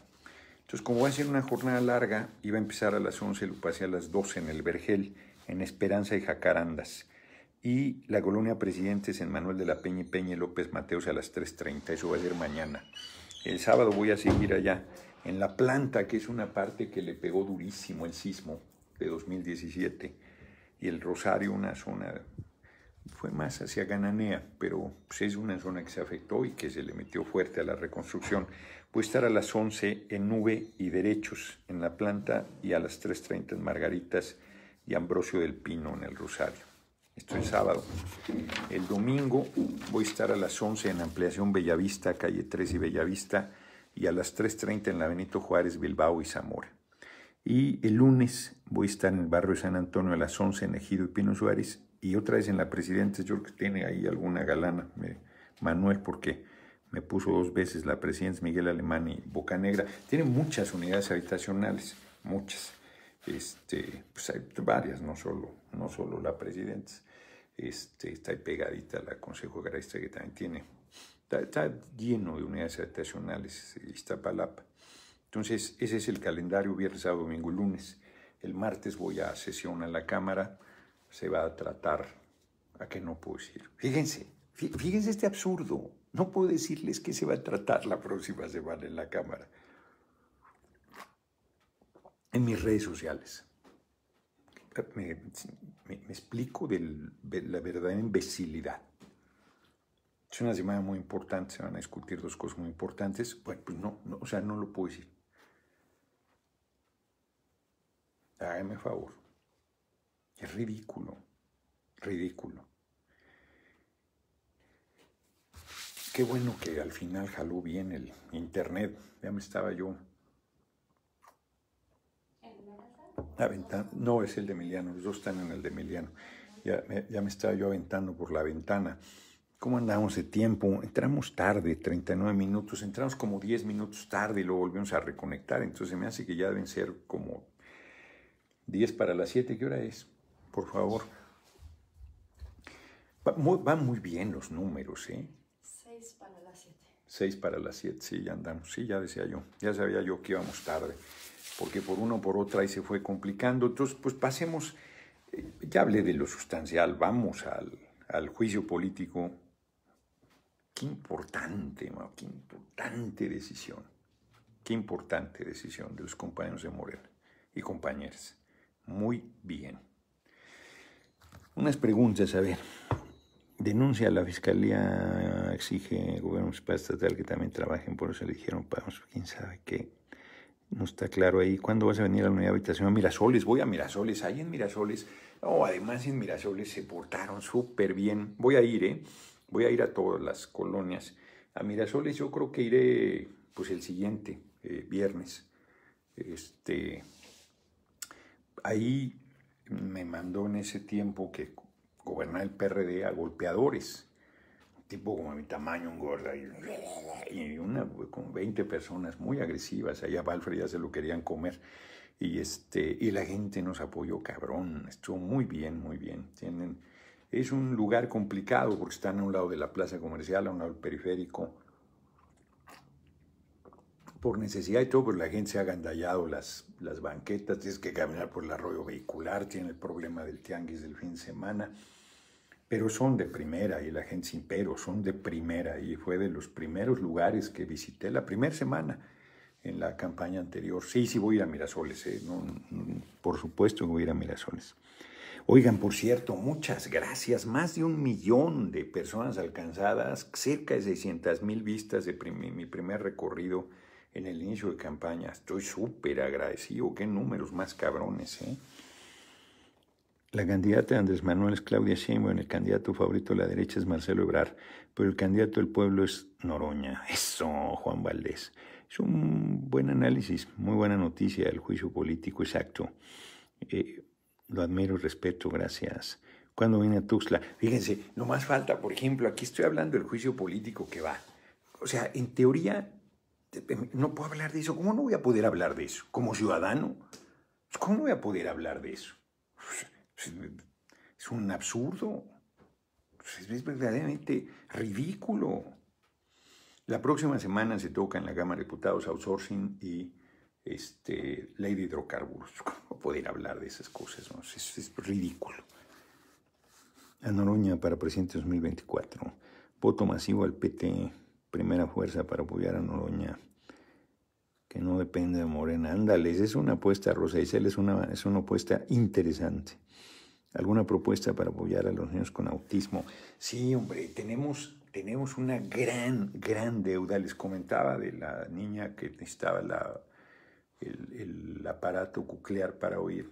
Entonces, como va a ser una jornada larga, iba a empezar a las 11, lo pasé a las 12 en el Vergel, en Esperanza y Jacarandas. Y la colonia Presidentes en Manuel de la Peña y Peña López Mateos a las 3.30. Eso va a ser mañana. El sábado voy a seguir allá, en la planta, que es una parte que le pegó durísimo el sismo de 2017, y el Rosario, una zona, fue más hacia Gananea, pero pues, es una zona que se afectó y que se le metió fuerte a la reconstrucción. Voy a estar a las 11 en Nube y Derechos, en la planta, y a las 3.30 en Margaritas y Ambrosio del Pino, en el Rosario. Esto es sábado. El domingo voy a estar a las 11 en Ampliación Bellavista, calle 3 y Bellavista, y a las 3.30 en la Benito Juárez, Bilbao y Zamora. Y el lunes voy a estar en el barrio de San Antonio a las 11 en Ejido y Pino Suárez, y otra vez en la Presidenta, yo creo que tiene ahí alguna galana, Manuel, porque me puso dos veces la Presidencia Miguel Alemán y Boca Negra. Tiene muchas unidades habitacionales, muchas. Este, pues hay varias, no solo, no solo la Presidente. Este, está ahí pegadita la Consejo Agrarista que también tiene. Está, lleno de unidades habitacionales eh, Iztapalapa. Entonces, ese es el calendario, viernes, sábado, domingo, lunes. El martes voy a sesión en la Cámara, se va a tratar, a que no puedo decir. Fíjense, fíjense este absurdo. No puedo decirles que se va a tratar la próxima semana en la Cámara. En mis redes sociales. Eh, me, explico de la verdadera imbecilidad. Es una semana muy importante, se van a discutir dos cosas muy importantes. Bueno, pues no, no o sea, no lo puedo decir. Hágame favor. Es ridículo, ridículo. Qué bueno que al final jaló bien el internet. Ya me estaba yo ventana, no es el de Emiliano, los dos están en el de Emiliano. Ya, me estaba yo aventando por la ventana. ¿Cómo andamos de tiempo? Entramos tarde, 39 minutos, entramos como 10 minutos tarde y luego volvimos a reconectar. Entonces me hace que ya deben ser como 10 para las 7. ¿Qué hora es? Por favor. van muy bien los números, ¿eh? 6 para las 7. 6 para las 7, sí, ya andamos. Sí, ya decía yo. Ya sabía yo que íbamos tarde porque por uno por otra y se fue complicando. Entonces, pues pasemos, eh, ya hablé de lo sustancial, vamos al, juicio político. Qué importante, qué importante decisión, qué importante decisión de los compañeros de Morel y compañeras. Muy bien. Unas preguntas, a ver. Denuncia a la fiscalía, exige gobierno estatal que también trabajen, por eso eligieron quién sabe qué. No está claro ahí. ¿Cuándo vas a venir a la nueva habitación a Mirasoles? Voy a Mirasoles. Ahí en Mirasoles. Oh, además en Mirasoles se portaron súper bien. Voy a ir, ¿eh? Voy a ir a todas las colonias. A Mirasoles yo creo que iré pues el siguiente eh, viernes. Este, ahí me mandó en ese tiempo que gobernaba el PRD a golpeadores tipo como a mi tamaño, un gorda, y, y una, pues, con 20 personas muy agresivas, allá Balfred ya se lo querían comer, y, este, y la gente nos apoyó, cabrón, estuvo muy bien, muy bien, tienen... Es un lugar complicado porque están a un lado de la plaza comercial, a un lado del periférico, por necesidad y todo, pero pues, la gente se ha agandallado las, las banquetas, tienes que caminar por el arroyo vehicular, tiene el problema del tianguis del fin de semana pero son de primera y la gente sin pero, son de primera y fue de los primeros lugares que visité la primera semana en la campaña anterior. Sí, sí voy a ir a Mirasoles, eh, por supuesto voy a ir a Mirasoles. Oigan, por cierto, muchas gracias. Más de un millón de personas alcanzadas, cerca de 600 mil vistas de mi primer recorrido en el inicio de campaña. Estoy súper agradecido. Qué números más cabrones, ¿eh? La candidata de Andrés Manuel es Claudia Sheinbaum, el candidato favorito de la derecha es Marcelo Ebrar, pero el candidato del pueblo es Noroña. Eso, Juan Valdés. Es un buen análisis, muy buena noticia el juicio político exacto. Eh, lo admiro, respeto, gracias. Cuando viene a Tuxtla, fíjense, no más falta, por ejemplo, aquí estoy hablando del juicio político que va. O sea, en teoría, no puedo hablar de eso. ¿Cómo no voy a poder hablar de eso? Como ciudadano, ¿cómo voy a poder hablar de eso? Pues, es un absurdo. Pues, es verdaderamente ridículo. La próxima semana se toca en la gama de Diputados outsourcing y este, ley de hidrocarburos. ¿Cómo poder hablar de esas cosas? Es, ridículo. A Noroña para presidente 2024. Voto masivo al PT. Primera fuerza para apoyar a Noroña. Que no depende de Morena. ándale es una apuesta, Rosa Isel, es una, es una apuesta interesante. ¿Alguna propuesta para apoyar a los niños con autismo? Sí, hombre, tenemos, tenemos una gran, gran deuda. Les comentaba de la niña que necesitaba la, el, aparato cuclear para oír.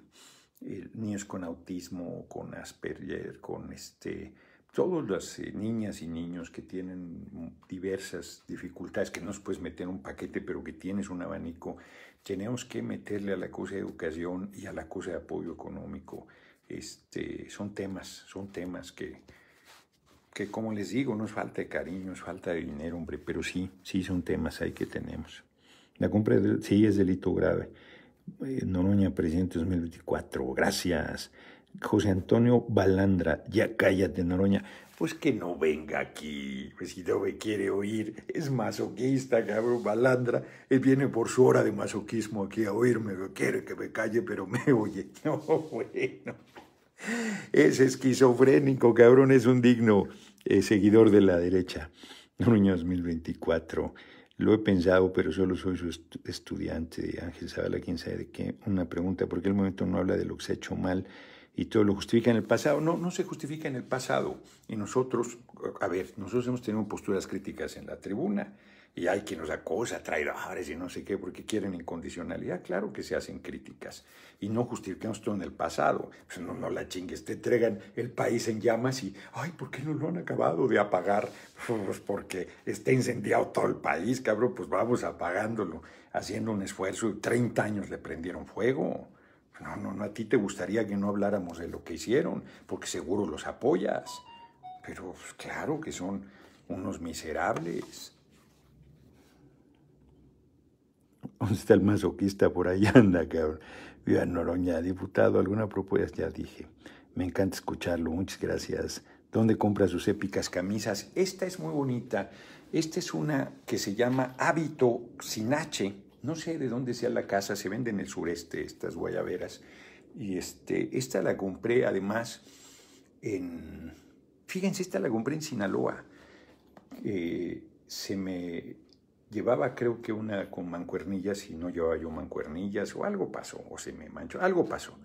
Eh, niños con autismo, con Asperger, con este, todas las eh, niñas y niños que tienen diversas dificultades, que no se puedes meter en un paquete, pero que tienes un abanico, tenemos que meterle a la cosa de educación y a la cosa de apoyo económico este, son temas, son temas que, que como les digo, no es falta de cariño, es falta de dinero, hombre, pero sí, sí son temas ahí que tenemos. La compra sí es delito grave. Eh, Noroña, presidente 2024, gracias. José Antonio Balandra, ya cállate, Noroña. Pues que no venga aquí, pues si no me quiere oír, es masoquista, cabrón, Balandra. Él viene por su hora de masoquismo aquí a oírme, quiere que me calle, pero me oye. No, bueno. Es esquizofrénico, cabrón, es un digno eh, seguidor de la derecha. Nuño 2024. Lo he pensado, pero solo soy su estudiante, Ángel Zavala, quién sabe de qué. Una pregunta, ¿por qué el momento no habla de lo que se ha hecho mal y todo lo justifica en el pasado? No, no se justifica en el pasado. Y nosotros, a ver, nosotros hemos tenido posturas críticas en la tribuna y hay quien nos acosa, traidores y no sé qué, porque quieren incondicionalidad. Claro que se hacen críticas y no justificamos todo en el pasado. Pues no, no la chingues, te entregan el país en llamas y, ay, ¿por qué no lo han acabado de apagar? Pues porque está incendiado todo el país, cabrón, pues vamos apagándolo, haciendo un esfuerzo. 30 años le prendieron fuego. No, no, no, a ti te gustaría que no habláramos de lo que hicieron, porque seguro los apoyas. Pero pues, claro que son unos miserables. ¿Dónde está el masoquista? Por ahí anda, cabrón. Viva Noroña, diputado, ¿alguna propuesta? Ya dije. Me encanta escucharlo, muchas gracias. ¿Dónde compra sus épicas camisas? Esta es muy bonita. Esta es una que se llama Hábito sin h No sé de dónde sea la casa, se vende en el sureste estas guayaberas. Y este, esta la compré además en... Fíjense, esta la compré en Sinaloa. Eh, se me llevaba creo que una con mancuernillas y no llevaba yo mancuernillas o algo pasó, o se me manchó, algo pasó.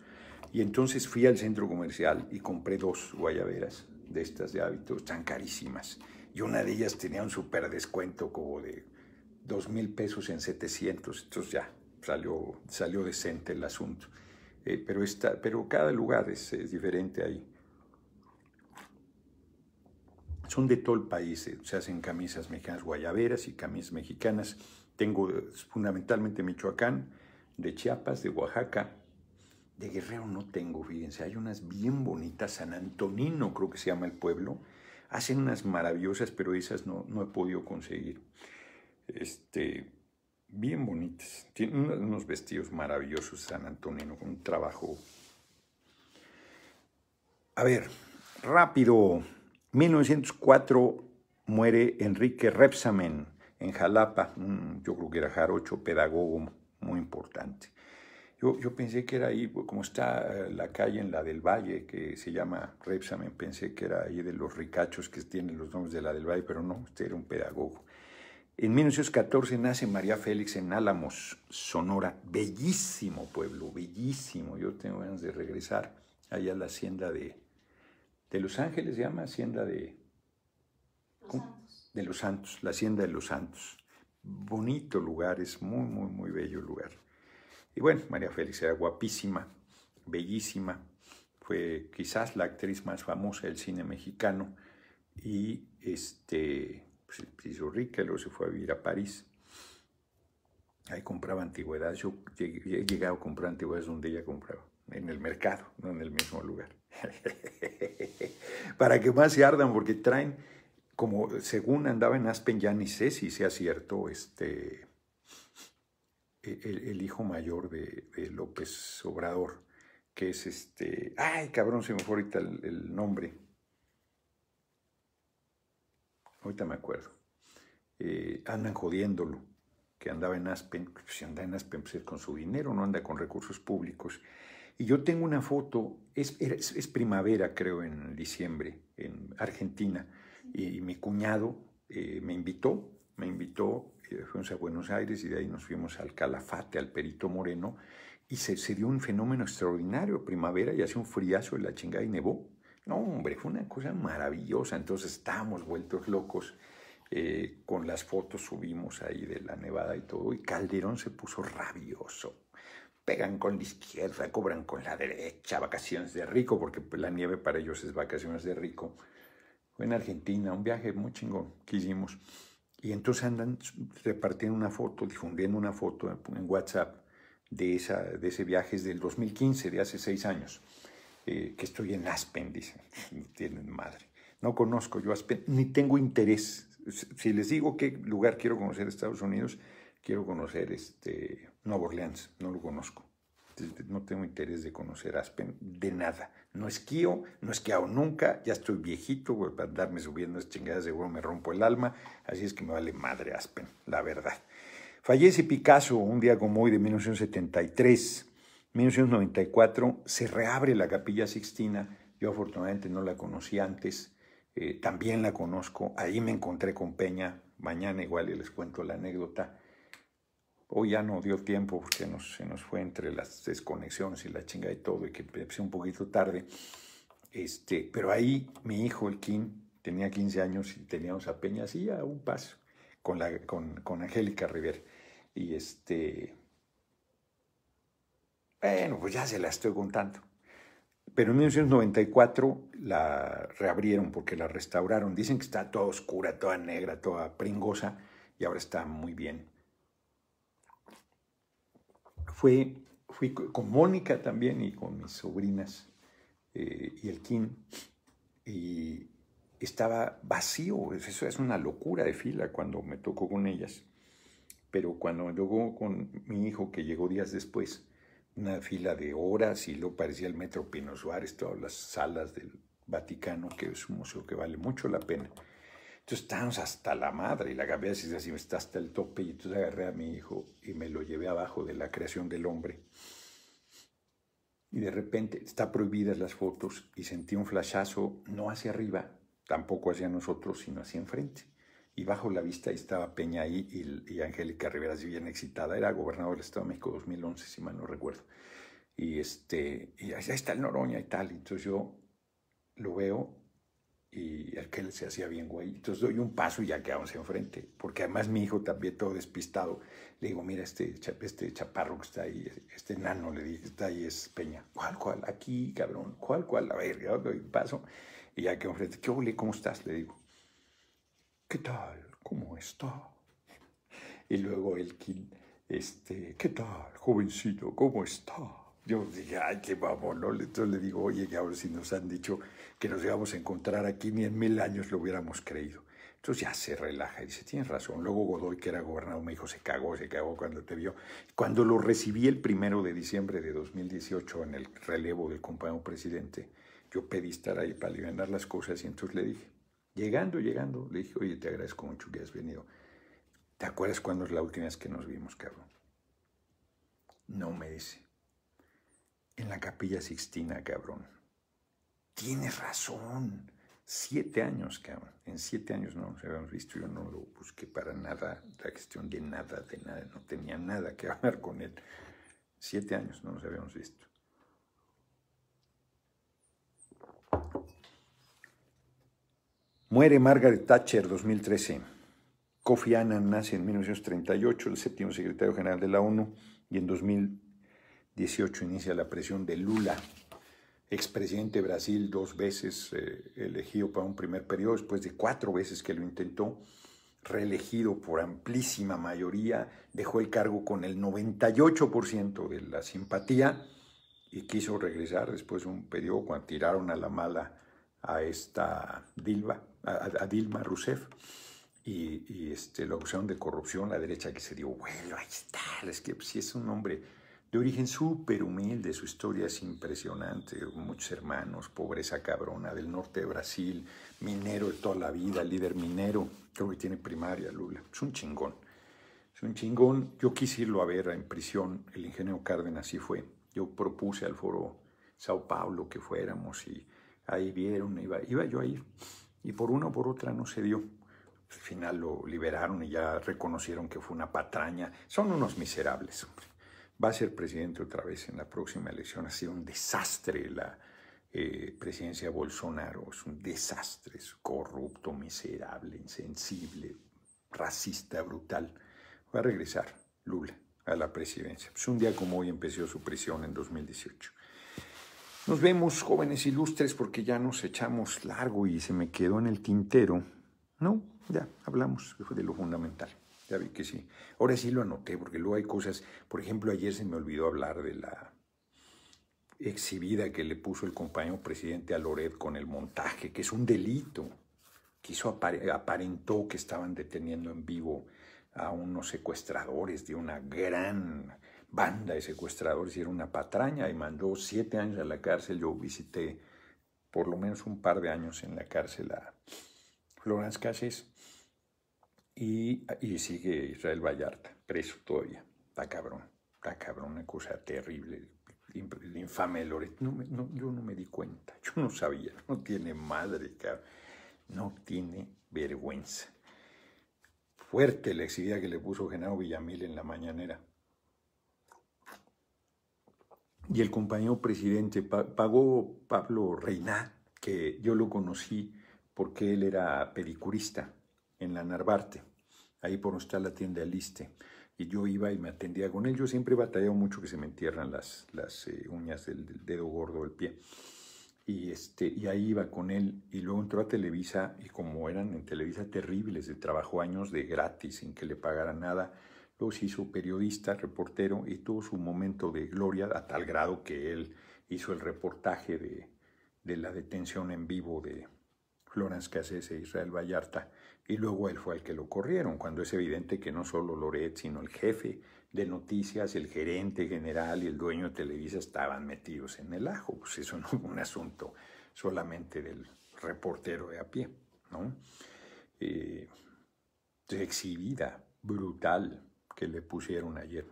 Y entonces fui al centro comercial y compré dos guayaberas de estas de hábitos tan carísimas. Y una de ellas tenía un super descuento como de dos mil pesos en 700. Entonces ya salió, salió decente el asunto. Eh, pero, está, pero cada lugar es diferente ahí son de todo el país, eh, se hacen camisas mexicanas guayaberas y camisas mexicanas. Tengo eh, fundamentalmente Michoacán, de Chiapas, de Oaxaca. De Guerrero no tengo, fíjense, hay unas bien bonitas, San Antonino creo que se llama el pueblo. Hacen unas maravillosas, pero esas no, no he podido conseguir. Este, bien bonitas. Tienen unos vestidos maravillosos San Antonino, un trabajo. A ver, rápido, 1904 muere Enrique Repsamen en Jalapa, yo creo que era jarocho, pedagogo muy importante. Yo, yo, pensé que era ahí, pues, como está eh, la calle en la del Valle, que se llama Repsamen, pensé que era ahí de los ricachos que tienen los nombres de la del Valle, pero no, usted era un pedagogo. En 1914 nace María Félix en Álamos, Sonora, bellísimo pueblo, bellísimo. Yo tengo ganas de regresar allá a la hacienda de, de Los Ángeles, se llama Hacienda de... De Los Santos, la Hacienda de Los Santos. Bonito lugar, es muy, muy, muy bello lugar. Y bueno, María Félix era guapísima, bellísima, fue quizás la actriz más famosa del cine mexicano y este, se pues, hizo rica, luego se fue a vivir a París. Ahí compraba antigüedades, yo he llegado a comprar antigüedades donde ella compraba en el mercado, no en el mismo lugar. Para que más se ardan, porque traen, como según andaba en Aspen, ya ni sé si sea cierto, este, e-, el, hijo mayor de, López Obrador, que es este, ay cabrón, se me fue ahorita el, nombre. Ahorita me acuerdo. Eh, andan jodiéndolo, que andaba en Aspen, pues, si anda en Aspen pues es con su dinero, no anda con recursos públicos y yo tengo una foto, es, primavera creo en diciembre, en Argentina, y, mi cuñado eh, me invitó, me invitó, eh, fuimos a Buenos Aires y de ahí nos fuimos al Calafate, al Perito Moreno, y se, dio un fenómeno extraordinario, primavera, y hace un friazo de la chingada y nevó. No, hombre, fue una cosa maravillosa, entonces estábamos vueltos locos. Eh, con las fotos subimos ahí de la nevada y todo, y Calderón se puso rabioso, pegan con la izquierda, cobran con la derecha, vacaciones de rico, porque pues, la nieve para ellos es vacaciones de rico. Fue en Argentina, un viaje muy chingón que hicimos. Y entonces andan repartiendo una foto, difundiendo una foto en WhatsApp de, esa, de ese viaje, es del 2015, de hace seis años, eh, que estoy en Aspen, dicen, tienen madre. No conozco yo Aspen, ni tengo interés. Si les digo qué lugar quiero conocer Estados Unidos, quiero conocer este, Nuevo Orleans, no lo conozco. No tengo interés de conocer Aspen, de nada. No esquío, no he esquiado nunca, ya estoy viejito, voy para andarme subiendo esas chingadas, seguro me rompo el alma, así es que me vale madre Aspen, la verdad. Fallece Picasso un día como hoy de 1973. 1994 se reabre la Capilla Sixtina, yo afortunadamente no la conocí antes, eh, también la conozco, ahí me encontré con Peña, mañana igual les cuento la anécdota Hoy ya no dio tiempo porque se nos fue entre las desconexiones y la chinga y todo, y que empecé un poquito tarde. Este, pero ahí mi hijo, el Kim, tenía 15 años y teníamos a Peña así a un paso con, la, con, Angélica Rivera. Y este. Bueno, pues ya se la estoy contando. Pero en 1994 la reabrieron porque la restauraron. Dicen que está toda oscura, toda negra, toda pringosa y ahora está muy bien. Fue, fui con Mónica también y con mis sobrinas eh, y el Kim. Y estaba vacío. Eso es una locura de fila cuando me tocó con ellas. Pero cuando me con mi hijo, que llegó días después, una fila de horas y lo parecía el Metro Pino Suárez, todas las salas del Vaticano, que es un museo que vale mucho la pena. Entonces estábamos hasta la madre y la cabeza así, está hasta el tope. Y entonces agarré a mi hijo y me lo llevé abajo de la creación del hombre. Y de repente está prohibidas las fotos y sentí un flashazo, no hacia arriba, tampoco hacia nosotros, sino hacia enfrente. Y bajo la vista ahí estaba Peña y, y, Angélica Rivera, así bien excitada. Era gobernador del Estado de México 2011, si mal no recuerdo. Y, este, y ahí está el Noroña y tal. Entonces yo lo veo y aquel se hacía bien guay Entonces doy un paso y ya quedamos enfrente, porque además mi hijo también todo despistado. Le digo, mira, este, este chaparro que está ahí, este nano, le dije, está ahí es Peña. ¿Cuál, cuál? Aquí, cabrón. ¿Cuál, cuál? A ver, doy un paso y ya quedó enfrente. ¿Qué ole? ¿Cómo estás? Le digo, ¿qué tal? ¿Cómo está? Y luego el este, ¿qué tal, jovencito? ¿Cómo está? Yo dije, ay, qué vamos, ¿no? Entonces le digo, oye, que ahora si nos han dicho que nos íbamos a encontrar aquí, ni en mil años lo hubiéramos creído. Entonces ya se relaja y dice, tienes razón. Luego Godoy, que era gobernador, me dijo, se cagó, se cagó cuando te vio. Cuando lo recibí el primero de diciembre de 2018 en el relevo del compañero presidente, yo pedí estar ahí para aliviar las cosas y entonces le dije, llegando, llegando, le dije, oye, te agradezco mucho que has venido. ¿Te acuerdas cuándo es la última vez que nos vimos, cabrón? No me dice en la capilla Sixtina, cabrón. Tienes razón. Siete años, cabrón. En siete años no nos habíamos visto. Yo no lo busqué para nada, la cuestión de nada, de nada. No tenía nada que hablar con él. Siete años no nos habíamos visto. Muere Margaret Thatcher 2013. Kofi Annan nace en 1938, el séptimo secretario general de la ONU, y en 2000 18 inicia la presión de Lula, expresidente de Brasil, dos veces eh, elegido para un primer periodo, después de cuatro veces que lo intentó, reelegido por amplísima mayoría, dejó el cargo con el 98% de la simpatía y quiso regresar después de un periodo cuando tiraron a la mala a esta Dilma, a, Dilma Rousseff. Y, este, la opción de corrupción, la derecha que se dio, bueno, ahí está, es que pues, si es un hombre de origen súper humilde, su historia es impresionante, muchos hermanos, pobreza cabrona del norte de Brasil, minero de toda la vida, líder minero, creo que tiene primaria Lula, es un chingón, es un chingón, yo quise irlo a ver en prisión, el ingeniero Cárdenas así fue, yo propuse al foro Sao Paulo que fuéramos y ahí vieron, iba, yo a ir, y por una o por otra no se dio, al final lo liberaron y ya reconocieron que fue una patraña. Son unos miserables va a ser presidente otra vez en la próxima elección. Ha sido un desastre la eh, presidencia de Bolsonaro, es un desastre, es corrupto, miserable, insensible, racista, brutal. Va a regresar Lula a la presidencia. Es pues un día como hoy empezó su prisión en 2018. Nos vemos, jóvenes ilustres, porque ya nos echamos largo y se me quedó en el tintero. No, ya hablamos de lo fundamental que sí. Ahora sí lo anoté, porque luego hay cosas. Por ejemplo, ayer se me olvidó hablar de la exhibida que le puso el compañero presidente a Loret con el montaje, que es un delito. Quiso aparentó que estaban deteniendo en vivo a unos secuestradores de una gran banda de secuestradores y era una patraña y mandó siete años a la cárcel. Yo visité por lo menos un par de años en la cárcel a Florence Cases y, sigue Israel Vallarta, preso todavía. Está cabrón, está cabrón, una cosa terrible, el infame Loret. yo no me di cuenta, yo no sabía, no tiene madre, cabrón. No tiene vergüenza. Fuerte la exhibida que le puso Genaro Villamil en la mañanera. Y el compañero presidente pagó Pablo Reina, que yo lo conocí porque él era pedicurista en la Narvarte, ahí por donde está la tienda Aliste. Y yo iba y me atendía con él. Yo siempre he mucho que se me entierran las, las eh, uñas del, dedo gordo del pie. Y, este, y ahí iba con él. Y luego entró a Televisa y como eran en Televisa terribles, de trabajo años de gratis, sin que le pagaran nada. Luego se hizo periodista, reportero y tuvo su momento de gloria a tal grado que él hizo el reportaje de, la detención en vivo de Florence Cassese e Israel Vallarta y luego él fue al que lo corrieron, cuando es evidente que no solo Loret, sino el jefe de noticias, el gerente general y el dueño de Televisa estaban metidos en el ajo. Pues eso no fue un asunto solamente del reportero de a pie, ¿no? Eh, exhibida, brutal, que le pusieron ayer.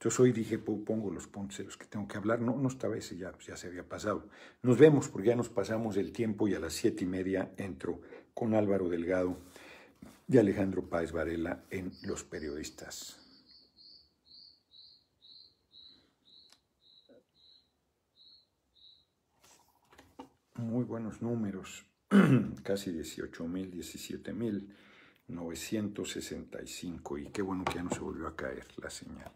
yo hoy dije, pongo los puntos de los que tengo que hablar. No, no estaba ese, ya, ya se había pasado. Nos vemos porque ya nos pasamos el tiempo y a las siete y media entro con Álvaro Delgado de Alejandro Páez Varela en Los Periodistas. Muy buenos números, casi 18 mil, 17 mil. y qué bueno que ya no se volvió a caer la señal.